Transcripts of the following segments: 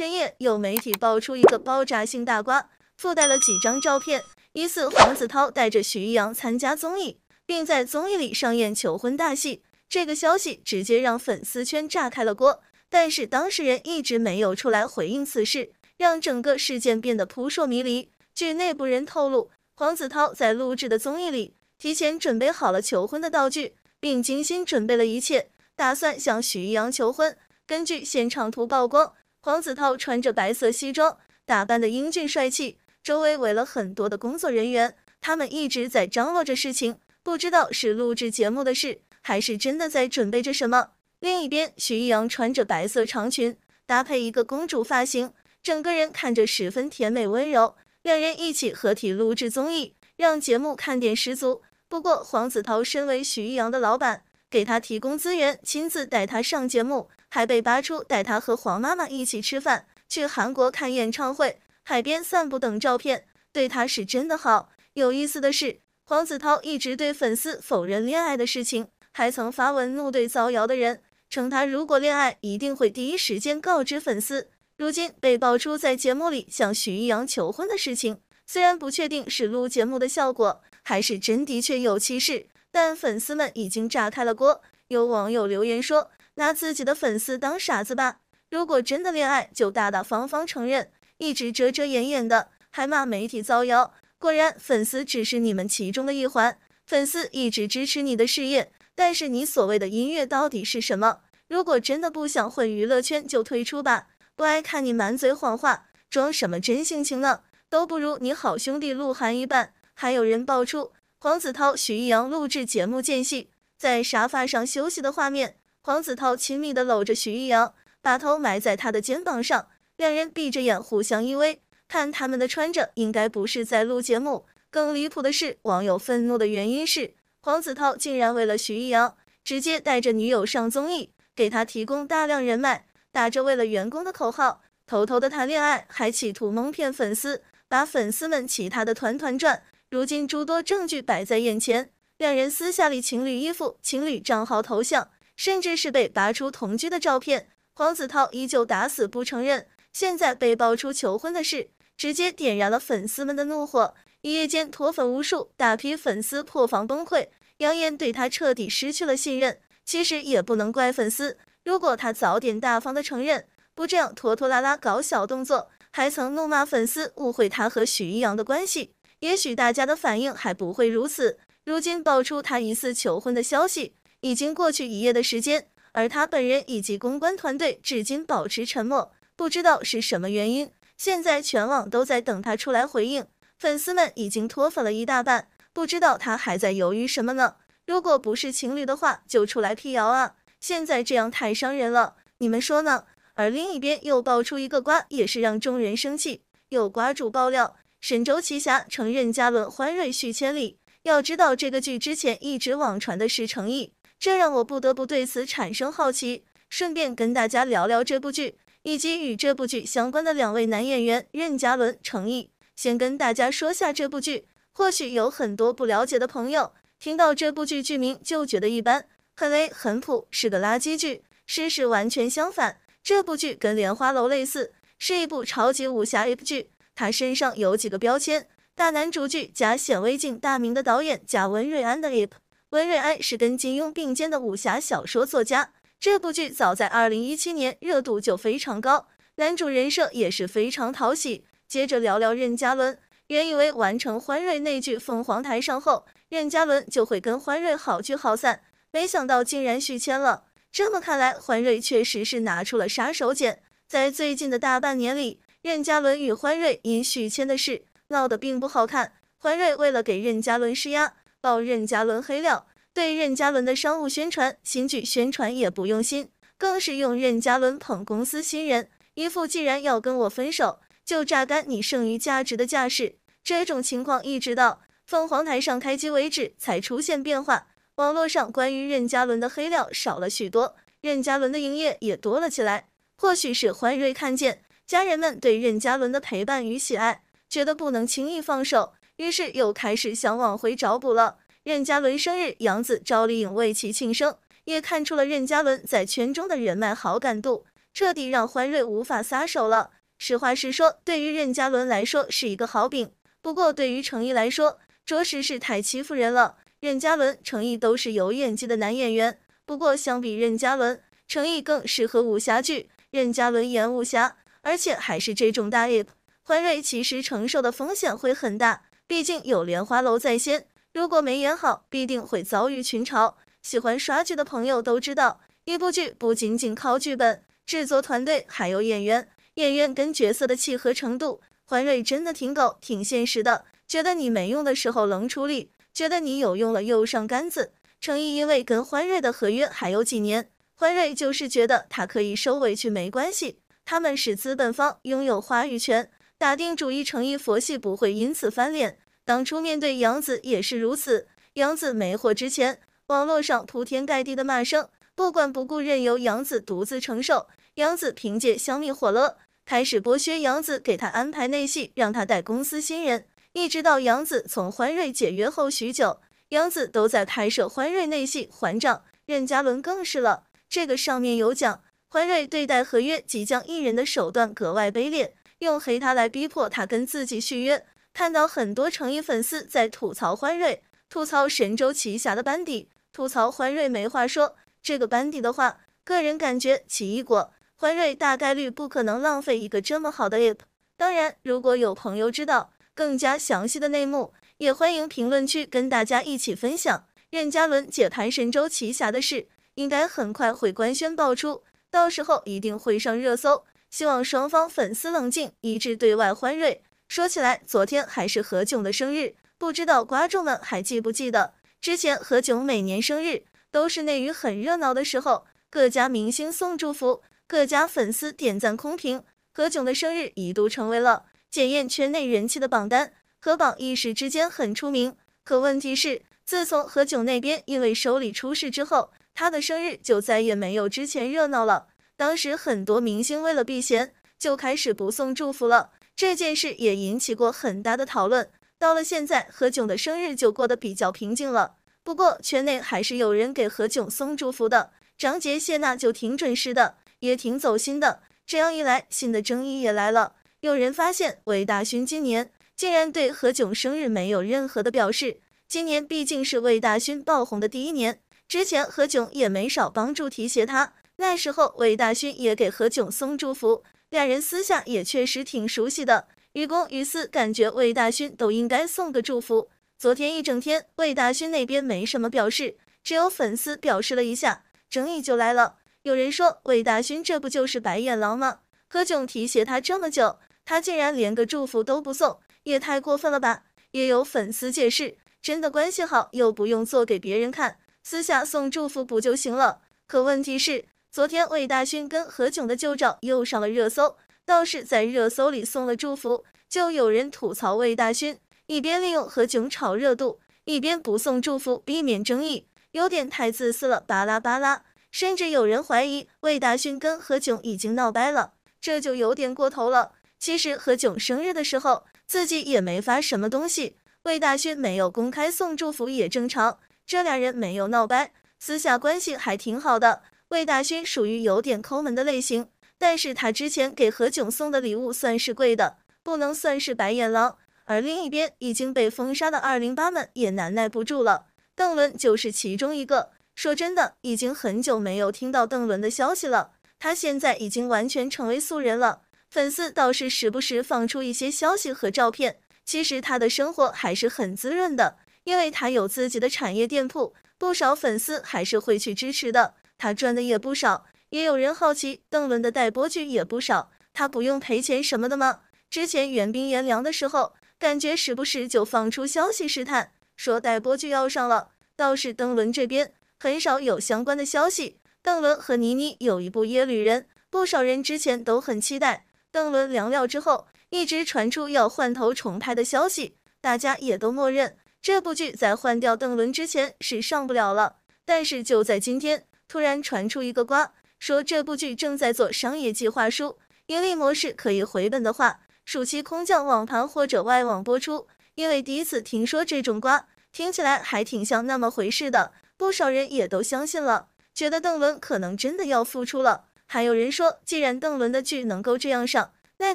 深夜，有媒体爆出一个爆炸性大瓜，附带了几张照片。疑似黄子韬带着徐艺洋参加综艺，并在综艺里上演求婚大戏。这个消息直接让粉丝圈炸开了锅，但是当事人一直没有出来回应此事，让整个事件变得扑朔迷离。据内部人透露，黄子韬在录制的综艺里提前准备好了求婚的道具，并精心准备了一切，打算向徐艺洋求婚。根据现场图曝光。黄子韬穿着白色西装，打扮的英俊帅气，周围围了很多的工作人员，他们一直在张罗着事情，不知道是录制节目的事，还是真的在准备着什么。另一边，徐艺洋穿着白色长裙，搭配一个公主发型，整个人看着十分甜美温柔，两人一起合体录制综艺，让节目看点十足。不过，黄子韬身为徐艺洋的老板。给他提供资源，亲自带他上节目，还被扒出带他和黄妈妈一起吃饭、去韩国看演唱会、海边散步等照片，对他是真的好。有意思的是，黄子韬一直对粉丝否认恋爱的事情，还曾发文怒怼造谣的人，称他如果恋爱一定会第一时间告知粉丝。如今被爆出在节目里向徐艺洋求婚的事情，虽然不确定是录节目的效果，还是真的确有其事。但粉丝们已经炸开了锅，有网友留言说：“拿自己的粉丝当傻子吧！如果真的恋爱，就大大方方承认，一直遮遮掩掩的，还骂媒体造谣。果然，粉丝只是你们其中的一环，粉丝一直支持你的事业，但是你所谓的音乐到底是什么？如果真的不想混娱乐圈，就退出吧！不爱看你满嘴谎话，装什么真性情呢？都不如你好兄弟鹿晗一半。”还有人爆出。黄子韬、徐艺洋录制节目间隙，在沙发上休息的画面。黄子韬亲密地搂着徐艺洋，把头埋在他的肩膀上，两人闭着眼互相依偎。看他们的穿着，应该不是在录节目。更离谱的是，网友愤怒的原因是，黄子韬竟然为了徐艺洋，直接带着女友上综艺，给他提供大量人脉，打着为了员工的口号，偷偷的谈恋爱，还企图蒙骗粉丝，把粉丝们气他的团团转。如今诸多证据摆在眼前，两人私下里情侣衣服、情侣账号头像，甚至是被扒出同居的照片，黄子韬依旧打死不承认。现在被爆出求婚的事，直接点燃了粉丝们的怒火，一夜间脱粉无数，大批粉丝破防崩溃，扬言对他彻底失去了信任。其实也不能怪粉丝，如果他早点大方的承认，不这样拖拖拉拉搞小动作，还曾怒骂粉丝误会他和许一阳的关系。也许大家的反应还不会如此。如今爆出他疑似求婚的消息，已经过去一夜的时间，而他本人以及公关团队至今保持沉默，不知道是什么原因。现在全网都在等他出来回应，粉丝们已经脱粉了一大半，不知道他还在犹豫什么呢？如果不是情侣的话，就出来辟谣啊！现在这样太伤人了，你们说呢？而另一边又爆出一个瓜，也是让众人生气。有瓜主爆料。《神州奇侠》承任嘉伦欢瑞续签里。要知道这个剧之前一直网传的是成毅，这让我不得不对此产生好奇。顺便跟大家聊聊这部剧，以及与这部剧相关的两位男演员任嘉伦、程毅。先跟大家说下这部剧，或许有很多不了解的朋友听到这部剧剧名就觉得一般，很雷很普，是个垃圾剧。事实完全相反，这部剧跟《莲花楼》类似，是一部超级武侠剧。他身上有几个标签：大男主剧、加显微镜、大名的导演加温瑞安的 IP。温瑞安是跟金庸并肩的武侠小说作家。这部剧早在二零一七年热度就非常高，男主人设也是非常讨喜。接着聊聊任嘉伦，原以为完成欢瑞那句凤凰台上后，任嘉伦就会跟欢瑞好聚好散，没想到竟然续签了。这么看来，欢瑞确实是拿出了杀手锏，在最近的大半年里。任嘉伦与欢瑞因续签的事闹得并不好看。欢瑞为了给任嘉伦施压，爆任嘉伦黑料，对任嘉伦的商务宣传、新剧宣传也不用心，更是用任嘉伦捧公司新人，一副既然要跟我分手，就榨干你剩余价值的架势。这种情况一直到凤凰台上开机为止才出现变化。网络上关于任嘉伦的黑料少了许多，任嘉伦的营业也多了起来。或许是欢瑞看见。家人们对任嘉伦的陪伴与喜爱，觉得不能轻易放手，于是又开始想往回找补了。任嘉伦生日，杨紫、赵丽颖为其庆生，也看出了任嘉伦在圈中的人脉好感度，彻底让欢瑞无法撒手了。实话实说，对于任嘉伦来说是一个好饼，不过对于成毅来说，着实是太欺负人了。任嘉伦、成毅都是有演技的男演员，不过相比任嘉伦，成毅更适合武侠剧，任嘉伦演武侠。而且还是这种大 IP，欢瑞其实承受的风险会很大，毕竟有莲花楼在先，如果没演好，必定会遭遇群嘲。喜欢刷剧的朋友都知道，一部剧不仅仅靠剧本、制作团队，还有演员。演员跟角色的契合程度，欢瑞真的挺狗，挺现实的。觉得你没用的时候冷处理，觉得你有用了又上杆子。程毅因为跟欢瑞的合约还有几年，欢瑞就是觉得他可以收回去没关系。他们使资本方拥有话语权，打定主意诚意佛系不会因此翻脸。当初面对杨紫也是如此，杨紫没火之前，网络上铺天盖地的骂声，不管不顾，任由杨紫独自承受。杨紫凭借香蜜火了，开始剥削杨紫，给她安排内戏，让她带公司新人，一直到杨紫从欢瑞解约后许久，杨紫都在拍摄欢瑞内戏还账。任嘉伦更是了，这个上面有讲。欢瑞对待合约即将一人的手段格外卑劣，用黑他来逼迫他跟自己续约。看到很多成意粉丝在吐槽欢瑞，吐槽神州奇侠的班底，吐槽欢瑞没话说。这个班底的话，个人感觉奇异果欢瑞大概率不可能浪费一个这么好的 a p 当然，如果有朋友知道更加详细的内幕，也欢迎评论区跟大家一起分享。任嘉伦解盘神州奇侠的事，应该很快会官宣爆出。到时候一定会上热搜，希望双方粉丝冷静，一致对外欢瑞。说起来，昨天还是何炅的生日，不知道观众们还记不记得，之前何炅每年生日都是内娱很热闹的时候，各家明星送祝福，各家粉丝点赞空屏，何炅的生日一度成为了检验圈内人气的榜单，何榜一时之间很出名。可问题是，自从何炅那边因为收礼出事之后。他的生日就再也没有之前热闹了。当时很多明星为了避嫌，就开始不送祝福了。这件事也引起过很大的讨论。到了现在，何炅的生日就过得比较平静了。不过圈内还是有人给何炅送祝福的，张杰、谢娜就挺准时的，也挺走心的。这样一来，新的争议也来了。有人发现，魏大勋今年竟然对何炅生日没有任何的表示。今年毕竟是魏大勋爆红的第一年。之前何炅也没少帮助提携他，那时候魏大勋也给何炅送祝福，两人私下也确实挺熟悉的。于公于私，感觉魏大勋都应该送个祝福。昨天一整天魏大勋那边没什么表示，只有粉丝表示了一下，争议就来了。有人说魏大勋这不就是白眼狼吗？何炅提携他这么久，他竟然连个祝福都不送，也太过分了吧？也有粉丝解释，真的关系好，又不用做给别人看。私下送祝福不就行了？可问题是，昨天魏大勋跟何炅的旧照又上了热搜，倒是在热搜里送了祝福，就有人吐槽魏大勋一边利用何炅炒热度，一边不送祝福，避免争议，有点太自私了。巴拉巴拉，甚至有人怀疑魏大勋跟何炅已经闹掰了，这就有点过头了。其实何炅生日的时候自己也没发什么东西，魏大勋没有公开送祝福也正常。这俩人没有闹掰，私下关系还挺好的。魏大勋属于有点抠门的类型，但是他之前给何炅送的礼物算是贵的，不能算是白眼狼。而另一边已经被封杀的二零八们也难耐不住了，邓伦就是其中一个。说真的，已经很久没有听到邓伦的消息了，他现在已经完全成为素人了。粉丝倒是时不时放出一些消息和照片，其实他的生活还是很滋润的。因为他有自己的产业店铺，不少粉丝还是会去支持的。他赚的也不少。也有人好奇，邓伦的待播剧也不少，他不用赔钱什么的吗？之前袁冰援凉的时候，感觉时不时就放出消息试探，说待播剧要上了。倒是邓伦这边很少有相关的消息。邓伦和倪妮有一部《耶律人》，不少人之前都很期待。邓伦凉了之后，一直传出要换头重拍的消息，大家也都默认。这部剧在换掉邓伦之前是上不了了，但是就在今天，突然传出一个瓜，说这部剧正在做商业计划书，盈利模式可以回本的话，暑期空降网盘或者外网播出。因为第一次听说这种瓜，听起来还挺像那么回事的，不少人也都相信了，觉得邓伦可能真的要复出了。还有人说，既然邓伦的剧能够这样上，那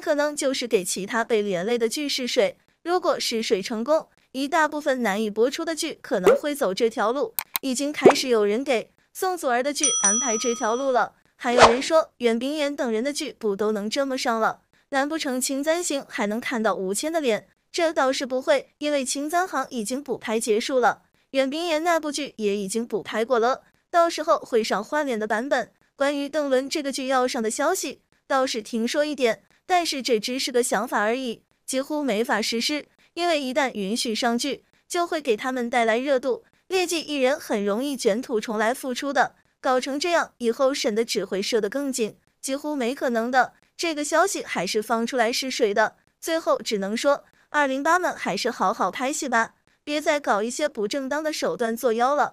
可能就是给其他被连累的剧试水，如果试水成功。一大部分难以播出的剧可能会走这条路，已经开始有人给宋祖儿的剧安排这条路了。还有人说，袁冰妍等人的剧不都能这么上了？难不成秦三行还能看到吴谦的脸？这倒是不会，因为秦三行已经补拍结束了，袁冰妍那部剧也已经补拍过了，到时候会上换脸的版本。关于邓伦这个剧要上的消息，倒是听说一点，但是这只是个想法而已，几乎没法实施。因为一旦允许上剧，就会给他们带来热度，劣迹艺人很容易卷土重来复出的。搞成这样以后，审的只会设得更紧，几乎没可能的。这个消息还是放出来试水的。最后只能说，二零八们还是好好拍戏吧，别再搞一些不正当的手段作妖了。